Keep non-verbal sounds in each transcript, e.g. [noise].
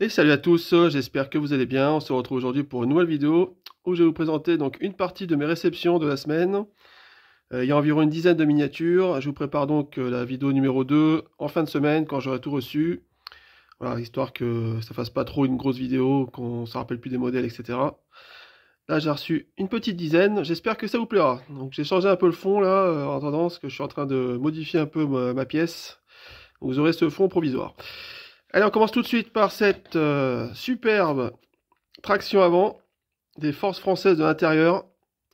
Et salut à tous, j'espère que vous allez bien. On se retrouve aujourd'hui pour une nouvelle vidéo où je vais vous présenter donc une partie de mes réceptions de la semaine. Euh, il y a environ une dizaine de miniatures. Je vous prépare donc euh, la vidéo numéro 2 en fin de semaine quand j'aurai tout reçu. Voilà, histoire que ça fasse pas trop une grosse vidéo, qu'on se rappelle plus des modèles, etc. Là, j'ai reçu une petite dizaine. J'espère que ça vous plaira. Donc, j'ai changé un peu le fond là, euh, en tendance que je suis en train de modifier un peu ma pièce. Vous aurez ce fond provisoire. Allez, on commence tout de suite par cette euh, superbe traction avant des forces françaises de l'intérieur.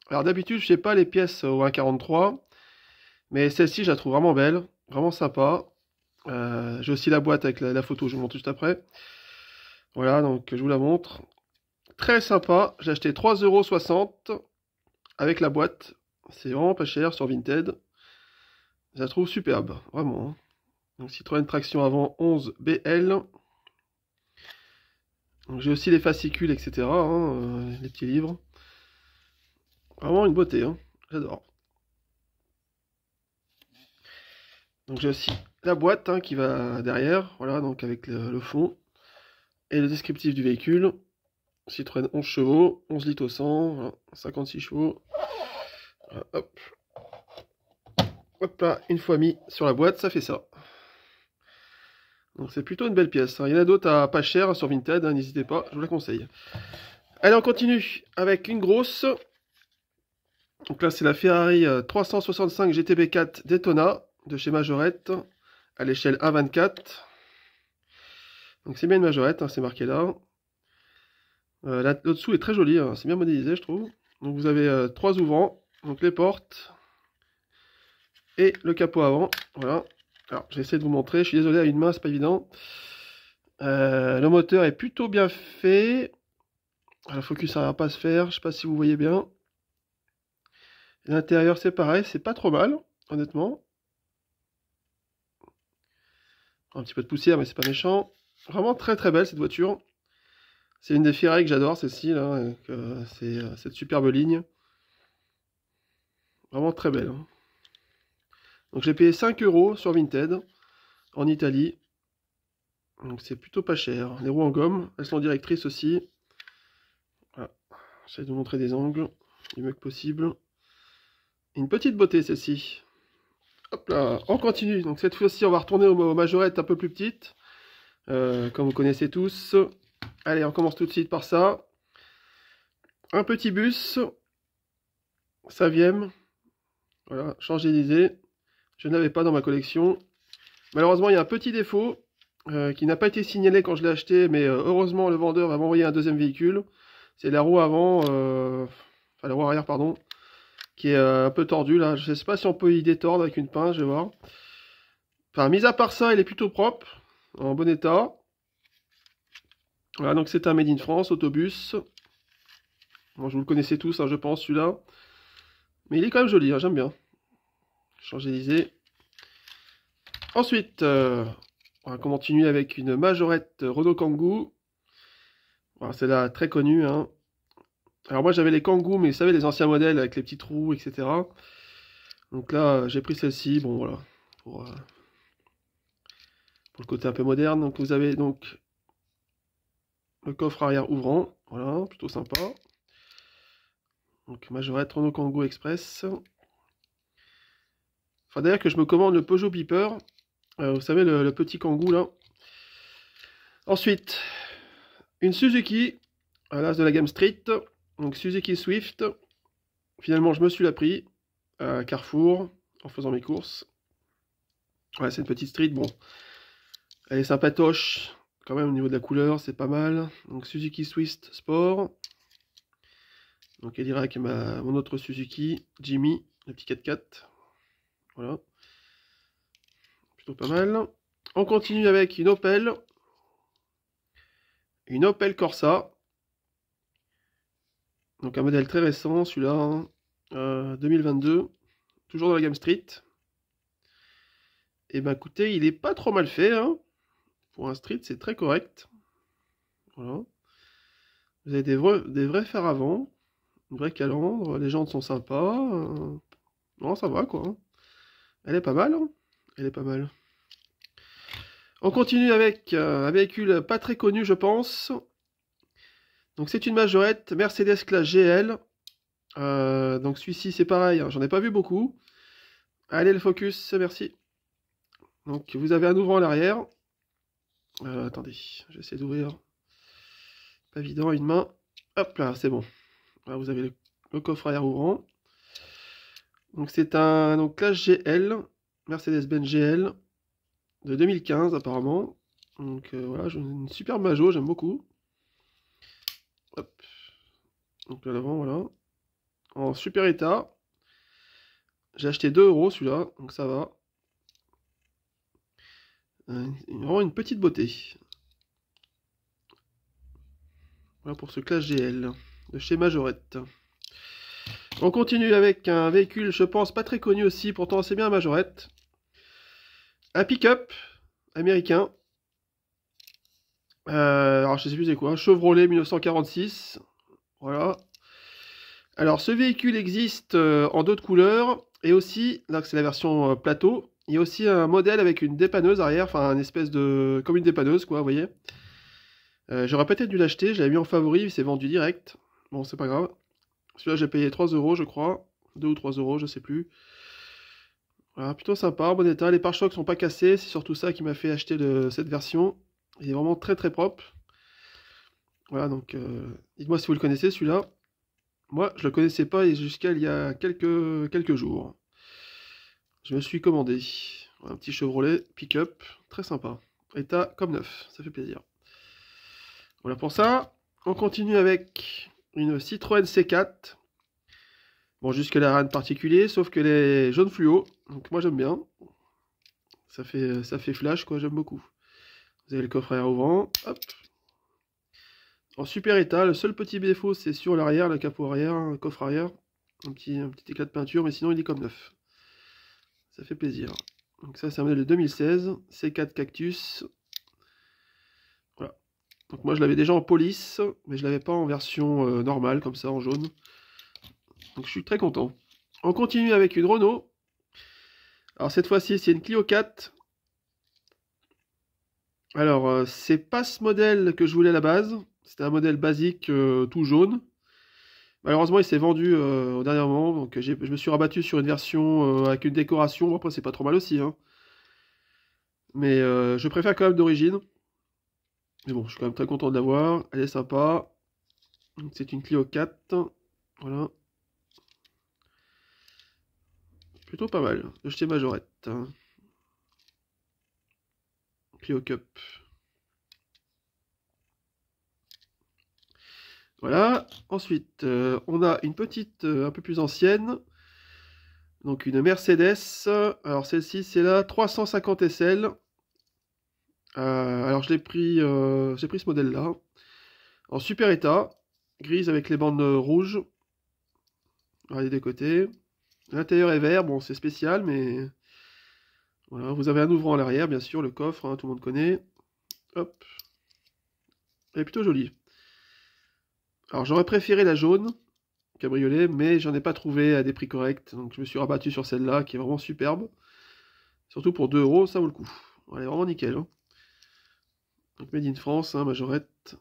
Alors d'habitude, je sais pas les pièces au 1.43, mais celle-ci, je la trouve vraiment belle, vraiment sympa. Euh, j'ai aussi la boîte avec la, photo, je vous montre juste après. Voilà, donc je vous la montre. Très sympa, j'ai acheté 3,60€ avec la boîte. C'est vraiment pas cher sur Vinted. Je la trouve superbe, vraiment. Hein. Donc, Citroën traction avant 11 BL. J'ai aussi les fascicules, etc. Hein, euh, les petits livres. Vraiment une beauté, hein. j'adore. Donc j'ai aussi la boîte hein, qui va derrière, voilà, donc avec le, fond. Et le descriptif du véhicule. Citroën 11 chevaux, 11 litres au 100, 56 chevaux. hop une fois mis sur la boîte, ça fait ça. Donc c'est plutôt une belle pièce. Hein. Il y en a d'autres à pas cher sur Vinted, hein, n'hésitez pas, je vous la conseille. Allez, on continue avec une grosse. Donc là, c'est la Ferrari 365 euh, GTB4 Daytona de chez Majorette à l'échelle 1.24. Donc c'est bien une Majorette, hein, c'est marqué là. là euh, L'autre-dessous est très joli, c'est bien modélisé, je trouve. Donc vous avez euh, trois ouvrants, donc les portes et le capot avant. Voilà, alors, essayer de vous montrer. Je suis désolé, à une main, c'est pas évident. Euh, le moteur est plutôt bien fait. Le focus va pas se faire. Je sais pas si vous voyez bien. L'intérieur, c'est pareil. C'est pas trop mal, honnêtement. Un petit peu de poussière, mais c'est pas méchant. Vraiment très très belle cette voiture. C'est une des Ferrari que j'adore, celle-ci. là. Euh, c'est euh, cette superbe ligne. Vraiment très belle. Hein. Donc j'ai payé 5 euros sur Vinted en Italie. Donc c'est plutôt pas cher. Les roues en gomme, elles sont en directrice aussi. Voilà. J'essaie de vous montrer des angles du mieux que possible. Une petite beauté celle-ci. Hop là, on continue. Donc cette fois-ci, on va retourner aux majorettes un peu plus petites. Euh, comme vous connaissez tous. Allez, on commence tout de suite par ça. Un petit bus. Saviem. Voilà, changer d'idée. Je n'avais pas dans ma collection. Malheureusement, il y a un petit défaut euh, qui n'a pas été signalé quand je l'ai acheté, mais euh, heureusement, le vendeur va m'envoyer un deuxième véhicule. C'est la roue avant, euh, enfin la roue arrière, pardon, qui est un peu tordue là. Je ne sais pas si on peut y détordre avec une pince, je vais voir. Enfin, mis à part ça, il est plutôt propre, en bon état. Voilà, donc c'est un Made in France, autobus. je vous le connaissais tous, hein, je pense, celui-là. Mais il est quand même joli, hein, j'aime bien changer l'isée. Ensuite, euh, on va continuer avec une majorette Renault Kangoo. Voilà, c'est là très connue. Hein. Alors moi j'avais les Kangoo, mais vous savez les anciens modèles avec les petits trous, etc. Donc là j'ai pris celle-ci, bon voilà, euh, pour, le côté un peu moderne. Donc vous avez donc le coffre arrière ouvrant, voilà, plutôt sympa. Donc majorette Renault Kangoo Express d'ailleurs que je me commande le Peugeot Beeper. Euh, vous savez, le, petit kangou là. Ensuite, une Suzuki à l'as de la gamme Street. Donc Suzuki Swift. Finalement, je me suis la pris à Carrefour en faisant mes courses. Ouais, c'est une petite Street. Bon, elle est sympatoche quand même au niveau de la couleur, c'est pas mal. Donc Suzuki Swift Sport. Donc elle ira avec ma, mon autre Suzuki, Jimmy, le petit 4x4. Plutôt pas mal. On continue avec une Opel. Une Opel Corsa. Donc un modèle très récent, celui-là, 2022. Euh, Toujours dans la gamme Street. Et eh ben écoutez, il est pas trop mal fait. Hein. Pour un Street, c'est très correct. Voilà. Vous avez des vrais, des vrais fers avant, vrai vrai calandre, les jantes sont sympas. Euh, non, ça va quoi. Hein. Elle est pas mal, hein. Elle est pas mal. On continue avec euh, un véhicule pas très connu, je pense. Donc c'est une majorette Mercedes Classe GL. Euh, donc celui-ci, c'est pareil, hein. j'en ai pas vu beaucoup. Allez, le focus, merci. Donc vous avez un ouvrant à l'arrière. Euh, attendez, j'essaie d'ouvrir. Pas évident, une main. Hop là, c'est bon. vous avez le, le coffre arrière ouvrant. Donc c'est un donc, GL, Mercedes-Benz GL de 2015 apparemment. Donc euh, voilà, une superbe Majo, j'aime beaucoup. Donc voilà. En super état. J'ai acheté 2 euros celui-là, donc ça va. Euh, vraiment une petite beauté. Voilà pour ce Clash GL de chez Majorette. On continue avec un véhicule, je pense, pas très connu aussi, pourtant c'est bien majorette. Un pick-up américain. Euh, alors je sais plus c'est quoi, Chevrolet 1946. Voilà. Alors ce véhicule existe euh, en d'autres couleurs et aussi, c'est la version euh, plateau, il y a aussi un modèle avec une dépanneuse arrière, enfin une espèce de... comme une dépanneuse quoi, vous voyez. J'aurais peut-être dû l'acheter, je l'avais mis en favori, c'est vendu direct. Bon, c'est pas grave. Celui-là, j'ai payé 3 euros, je crois. 2 ou 3 euros, je sais plus. Voilà, plutôt sympa, bon état. Les pare-chocs sont pas cassés, c'est surtout ça qui m'a fait acheter cette version. Il est vraiment très très propre. Voilà, donc euh, dites-moi si vous le connaissez celui-là. Moi, je le connaissais pas jusqu'à il y a quelques, quelques jours. Je me suis commandé un petit Chevrolet pick-up, très sympa. État comme neuf, ça fait plaisir. Voilà pour ça. On continue avec une Citroën C4. Bon, jusque la rien particulier, sauf que les jaunes fluo. Donc, moi, j'aime bien. Ça fait, ça fait flash, quoi, j'aime beaucoup. Vous avez le coffre à ouvrant. Hop. En super état, le seul petit défaut, c'est sur l'arrière, le capot arrière, coffre arrière. Un petit, un petit éclat de peinture, mais sinon, il est comme neuf. Ça fait plaisir. Donc, ça, c'est un modèle de 2016. C4 Cactus. Donc moi je l'avais déjà en police, mais je ne l'avais pas en version euh, normale, comme ça, en jaune. Donc je suis très content. On continue avec une Renault. Alors cette fois-ci, c'est une Clio 4. Alors, euh, c'est pas ce modèle que je voulais à la base. C'était un modèle basique euh, tout jaune. Malheureusement, il s'est vendu au dernier moment, donc je me suis rabattu sur une version avec une décoration. Bon, après, c'est pas trop mal aussi. Hein. Mais je préfère quand même d'origine. Mais bon, je suis quand même très content de l'avoir. Elle est sympa. C'est une Clio 4. Voilà. Plutôt pas mal. De chez Majorette. Clio Cup. Voilà. Ensuite, euh, on a une petite euh, un peu plus ancienne. Donc une Mercedes. Alors celle-ci, c'est la 350 SL. Euh, alors je l'ai pris, euh, j'ai pris ce modèle-là, en super état, grise avec les bandes euh, rouges, regardez des côtés, l'intérieur est vert, bon c'est spécial, mais voilà, vous avez un ouvrant à l'arrière, bien sûr, le coffre, hein, tout le monde connaît, hop, elle est plutôt jolie. Alors j'aurais préféré la jaune, cabriolet, mais j'en ai pas trouvé à des prix corrects. Donc je me suis rabattu sur celle-là qui est vraiment superbe. Surtout pour 2 euros, ça vaut le coup. Elle est vraiment nickel. Hein. Made in France, hein, majorette.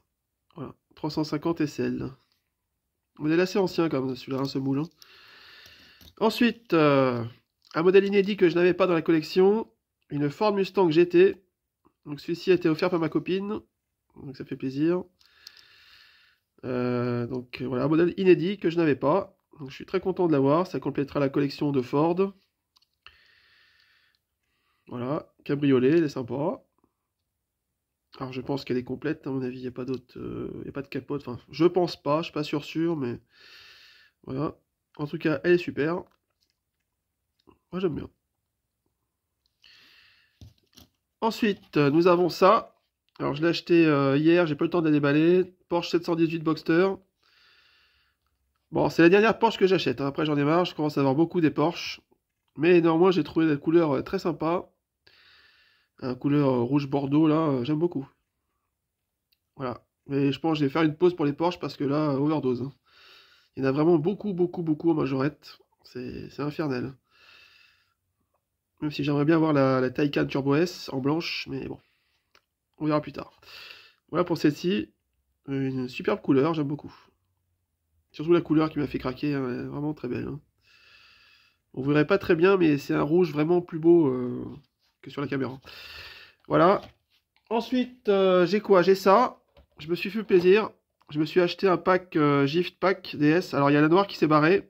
Voilà, 350 SL. Modèle assez ancien quand même, celui-là, hein, ce moulin. Hein. Ensuite, euh, un modèle inédit que je n'avais pas dans la collection, une Ford Mustang GT. Donc celui-ci a été offert par ma copine, donc ça fait plaisir. Euh, donc voilà, un modèle inédit que je n'avais pas. Donc je suis très content de l'avoir, ça complétera la collection de Ford. Voilà, cabriolet, elle est sympa. Alors je pense qu'elle est complète, à mon avis, il n'y a pas d'autre. Euh, a pas de capote. Enfin, je pense pas, je suis pas sûr sûr, mais. Voilà. En tout cas, elle est super. Moi j'aime bien. Ensuite, euh, nous avons ça. Alors je l'ai acheté euh, hier, j'ai pas le temps de la déballer. Porsche 718 Boxster. Bon, c'est la dernière Porsche que j'achète. Hein. Après j'en ai marre, je commence à avoir beaucoup des Porsche, Mais néanmoins, j'ai trouvé la couleur très sympa couleur euh, rouge bordeaux là, euh, j'aime beaucoup. Voilà. Mais je pense que je vais faire une pause pour les Porsche parce que là, euh, overdose. Hein. Il y en a vraiment beaucoup, beaucoup, beaucoup en majorette. C'est infernal. Même si j'aimerais bien voir la, la Taycan Turbo S en blanche, mais bon. On verra plus tard. Voilà pour celle-ci. Une superbe couleur, j'aime beaucoup. Surtout la couleur qui m'a fait craquer, hein, vraiment très belle. Hein. On verrait pas très bien, mais c'est un rouge vraiment plus beau que sur la caméra. Voilà. Ensuite, euh, j'ai quoi J'ai ça. Je me suis fait plaisir. Je me suis acheté un pack euh, Gift Pack DS. Alors, il y a la noire qui s'est barrée.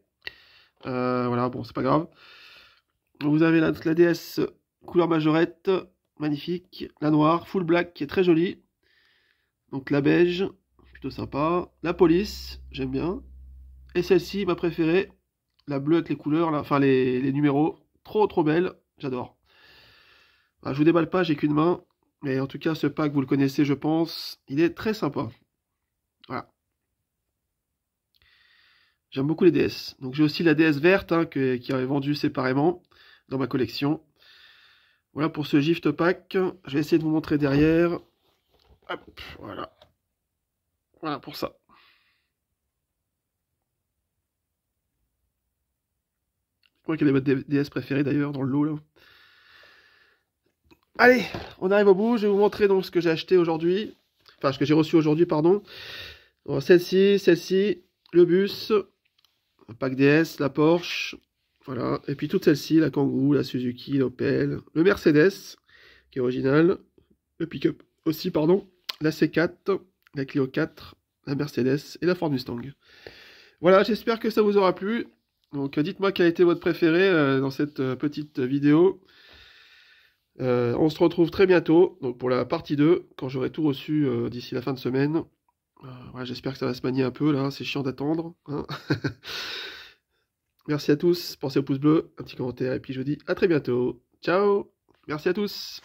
Euh, voilà, bon, c'est pas grave. Vous avez la, la DS couleur majorette. Magnifique. La noire, full black, qui est très jolie. Donc, la beige, plutôt sympa. La police, j'aime bien. Et celle-ci, ma préférée. La bleue avec les couleurs, enfin les, les numéros. Trop, trop belle. J'adore. Je ah, je vous déballe pas, j'ai qu'une main. Mais en tout cas, ce pack, vous le connaissez, je pense. Il est très sympa. Voilà. J'aime beaucoup les DS. Donc j'ai aussi la DS verte hein, qui avait vendue séparément dans ma collection. Voilà pour ce gift pack. Je vais essayer de vous montrer derrière. Hop, voilà. Voilà pour ça. Je crois qu'elle est votre DS préférée d'ailleurs dans le lot là. Allez, on arrive au bout. Je vais vous montrer donc ce que j'ai acheté aujourd'hui. Enfin, ce que j'ai reçu aujourd'hui, pardon. Oh, celle-ci, celle-ci, le bus, le pack DS, la Porsche. Voilà. Et puis toutes celles-ci, la Kangoo, la Suzuki, l'Opel, le Mercedes, qui est original. Le pick-up aussi, pardon. La C4, la Clio 4, la Mercedes et la Ford Mustang. Voilà, j'espère que ça vous aura plu. Donc dites-moi quel a été votre préféré euh, dans cette euh, petite vidéo. Euh, on se retrouve très bientôt pour la partie 2, quand j'aurai tout reçu euh, d'ici la fin de semaine. Euh, j'espère que ça va se manier un peu là, c'est chiant d'attendre. Hein. [laughs] Merci à tous, pensez au pouce bleu, un petit commentaire, et puis je vous dis à très bientôt. Ciao Merci à tous